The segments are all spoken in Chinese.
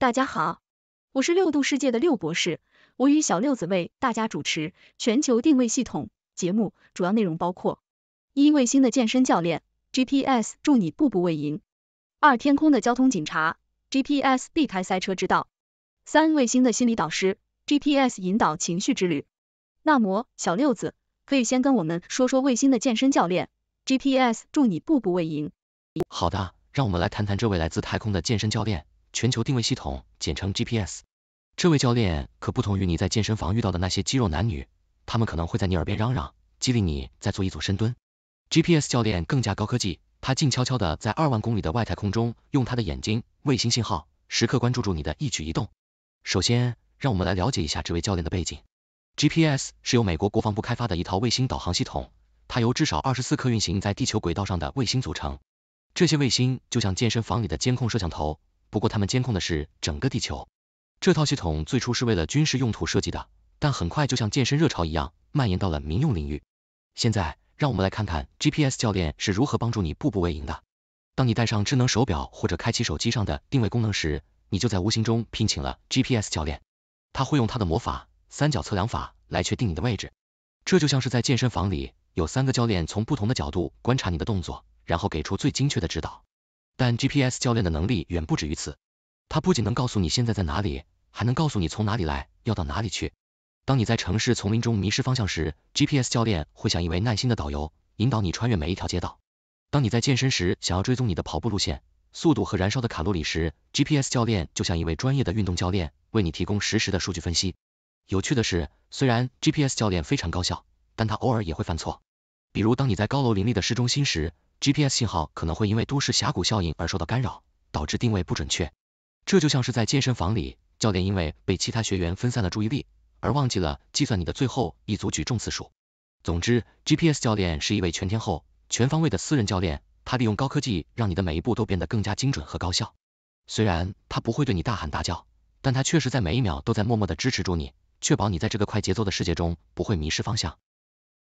大家好，我是六度世界的六博士，我与小六子为大家主持全球定位系统节目，主要内容包括一卫星的健身教练 GPS 助你步步为赢，二天空的交通警察 GPS 避开塞车之道，三卫星的心理导师 GPS 引导情绪之旅。那么，小六子可以先跟我们说说卫星的健身教练 GPS 助你步步为赢。好的，让我们来谈谈这位来自太空的健身教练。全球定位系统，简称 GPS。这位教练可不同于你在健身房遇到的那些肌肉男女，他们可能会在你耳边嚷嚷，激励你再做一组深蹲。GPS 教练更加高科技，他静悄悄的在二万公里的外太空中，用他的眼睛卫星信号，时刻关注住你的一举一动。首先，让我们来了解一下这位教练的背景。GPS 是由美国国防部开发的一套卫星导航系统，它由至少二十四颗运行在地球轨道上的卫星组成，这些卫星就像健身房里的监控摄像头。不过他们监控的是整个地球，这套系统最初是为了军事用途设计的，但很快就像健身热潮一样，蔓延到了民用领域。现在，让我们来看看 GPS 教练是如何帮助你步步为营的。当你戴上智能手表或者开启手机上的定位功能时，你就在无形中聘请了 GPS 教练。他会用他的魔法三角测量法来确定你的位置，这就像是在健身房里有三个教练从不同的角度观察你的动作，然后给出最精确的指导。但 GPS 教练的能力远不止于此，它不仅能告诉你现在在哪里，还能告诉你从哪里来，要到哪里去。当你在城市丛林中迷失方向时，GPS 教练会像一位耐心的导游，引导你穿越每一条街道。当你在健身时想要追踪你的跑步路线、速度和燃烧的卡路里时，GPS 教练就像一位专业的运动教练，为你提供实时的数据分析。有趣的是，虽然 GPS 教练非常高效，但它偶尔也会犯错。比如当你在高楼林立的市中心时，GPS 信号可能会因为都市峡谷效应而受到干扰，导致定位不准确。这就像是在健身房里，教练因为被其他学员分散了注意力，而忘记了计算你的最后一组举重次数。总之，GPS 教练是一位全天候、全方位的私人教练，他利用高科技让你的每一步都变得更加精准和高效。虽然他不会对你大喊大叫，但他确实在每一秒都在默默的支持住你，确保你在这个快节奏的世界中不会迷失方向。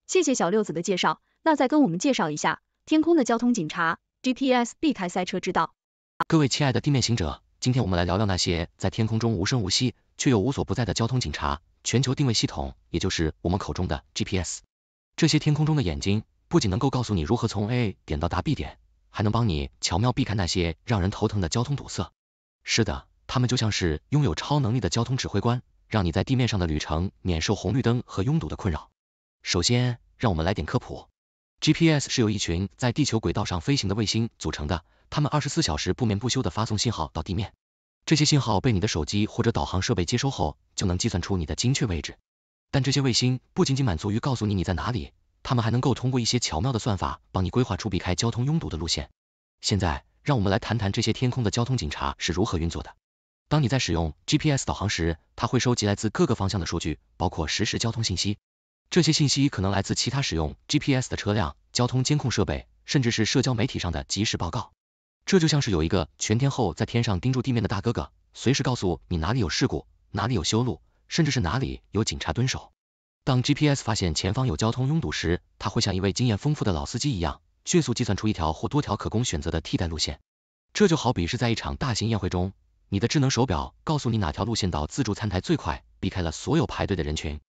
谢谢小六子的介绍，那再跟我们介绍一下。天空的交通警察 GPS 避开塞车之道。各位亲爱的地面行者，今天我们来聊聊那些在天空中无声无息却又无所不在的交通警察——全球定位系统，也就是我们口中的 GPS。这些天空中的眼睛不仅能够告诉你如何从 A 点到达 B 点，还能帮你巧妙避开那些让人头疼的交通堵塞。是的，他们就像是拥有超能力的交通指挥官，让你在地面上的旅程免受红绿灯和拥堵的困扰。首先，让我们来点科普。GPS 是由一群在地球轨道上飞行的卫星组成的，它们二十四小时不眠不休地发送信号到地面。这些信号被你的手机或者导航设备接收后，就能计算出你的精确位置。但这些卫星不仅仅满足于告诉你你在哪里，它们还能够通过一些巧妙的算法，帮你规划出避开交通拥堵的路线。现在，让我们来谈谈这些天空的交通警察是如何运作的。当你在使用 GPS 导航时，它会收集来自各个方向的数据，包括实时交通信息。这些信息可能来自其他使用 GPS 的车辆、交通监控设备，甚至是社交媒体上的即时报告。这就像是有一个全天候在天上盯住地面的大哥哥，随时告诉你哪里有事故、哪里有修路，甚至是哪里有警察蹲守。当 GPS 发现前方有交通拥堵时，他会像一位经验丰富的老司机一样，迅速计算出一条或多条可供选择的替代路线。这就好比是在一场大型宴会中，你的智能手表告诉你哪条路线到自助餐台最快，避开了所有排队的人群。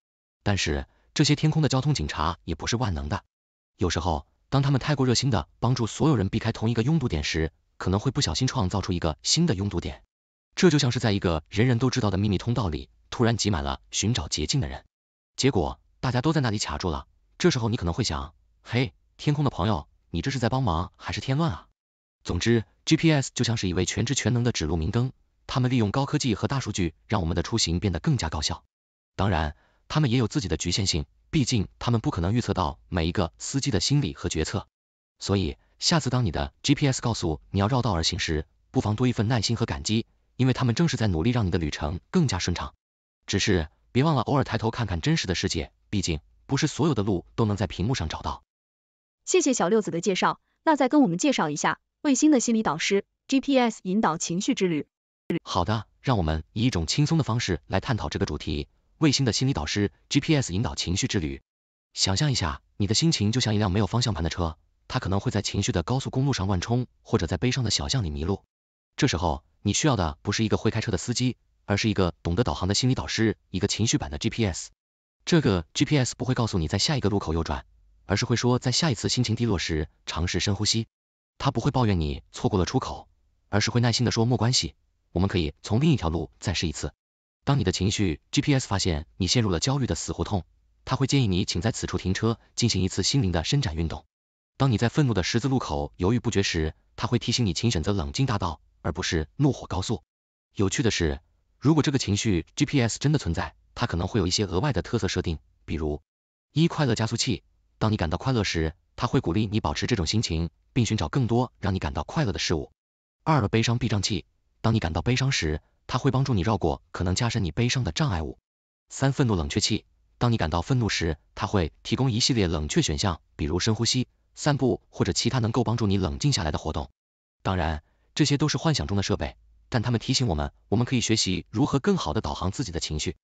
但是，这些天空的交通警察也不是万能的，有时候当他们太过热心的帮助所有人避开同一个拥堵点时，可能会不小心创造出一个新的拥堵点。这就像是在一个人人都知道的秘密通道里突然挤满了寻找捷径的人，结果大家都在那里卡住了。这时候你可能会想，嘿，天空的朋友，你这是在帮忙还是添乱啊？总之，GPS 就像是一位全知全能的指路明灯，他们利用高科技和大数据让我们的出行变得更加高效。当然。他们也有自己的局限性，毕竟他们不可能预测到每一个司机的心理和决策。所以，下次当你的 GPS 告诉你要绕道而行时，不妨多一份耐心和感激，因为他们正是在努力让你的旅程更加顺畅。只是别忘了偶尔抬头看看真实的世界，毕竟不是所有的路都能在屏幕上找到。谢谢小六子的介绍，那再跟我们介绍一下卫星的心理导师 GPS 引导情绪之旅。好的，让我们以一种轻松的方式来探讨这个主题。卫星的心理导师 GPS 引导情绪之旅。想象一下，你的心情就像一辆没有方向盘的车，它可能会在情绪的高速公路上乱冲，或者在悲伤的小巷里迷路。这时候，你需要的不是一个会开车的司机，而是一个懂得导航的心理导师，一个情绪版的 GPS。这个 GPS 不会告诉你在下一个路口右转，而是会说在下一次心情低落时，尝试深呼吸。他不会抱怨你错过了出口，而是会耐心的说，没关系，我们可以从另一条路再试一次。当你的情绪 GPS 发现你陷入了焦虑的死胡同，他会建议你请在此处停车，进行一次心灵的伸展运动。当你在愤怒的十字路口犹豫不决时，他会提醒你请选择冷静大道，而不是怒火高速。有趣的是，如果这个情绪 GPS 真的存在，它可能会有一些额外的特色设定，比如一快乐加速器，当你感到快乐时，它会鼓励你保持这种心情，并寻找更多让你感到快乐的事物。二悲伤避障器，当你感到悲伤时。它会帮助你绕过可能加深你悲伤的障碍物。三、愤怒冷却器，当你感到愤怒时，它会提供一系列冷却选项，比如深呼吸、散步或者其他能够帮助你冷静下来的活动。当然，这些都是幻想中的设备，但它们提醒我们，我们可以学习如何更好地导航自己的情绪，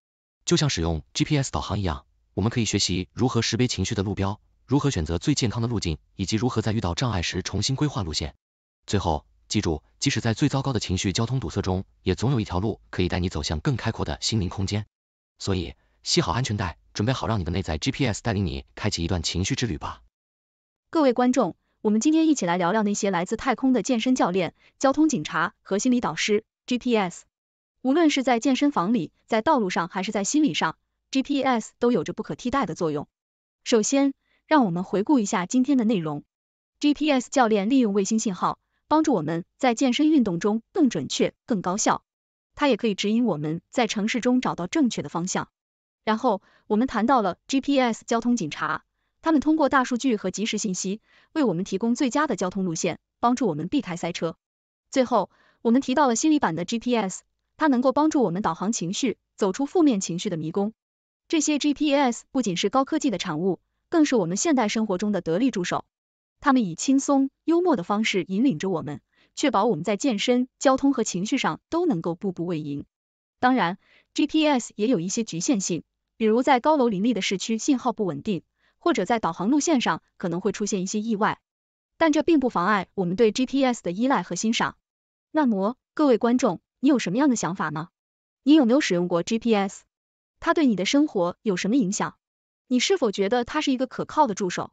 就像使用 GPS 导航一样，我们可以学习如何识别情绪的路标，如何选择最健康的路径，以及如何在遇到障碍时重新规划路线。最后。记住，即使在最糟糕的情绪交通堵塞中，也总有一条路可以带你走向更开阔的心灵空间。所以，系好安全带，准备好让你的内在 GPS 带领你开启一段情绪之旅吧。各位观众，我们今天一起来聊聊那些来自太空的健身教练、交通警察和心理导师 GPS。无论是在健身房里、在道路上还是在心理上，GPS 都有着不可替代的作用。首先，让我们回顾一下今天的内容。GPS 教练利用卫星信号。帮助我们在健身运动中更准确、更高效。它也可以指引我们在城市中找到正确的方向。然后我们谈到了 GPS 交通警察，他们通过大数据和及时信息，为我们提供最佳的交通路线，帮助我们避开塞车。最后，我们提到了心理版的 GPS，它能够帮助我们导航情绪，走出负面情绪的迷宫。这些 GPS 不仅是高科技的产物，更是我们现代生活中的得力助手。他们以轻松幽默的方式引领着我们，确保我们在健身、交通和情绪上都能够步步为营。当然，GPS 也有一些局限性，比如在高楼林立的市区信号不稳定，或者在导航路线上可能会出现一些意外。但这并不妨碍我们对 GPS 的依赖和欣赏。那么，各位观众，你有什么样的想法呢？你有没有使用过 GPS？它对你的生活有什么影响？你是否觉得它是一个可靠的助手？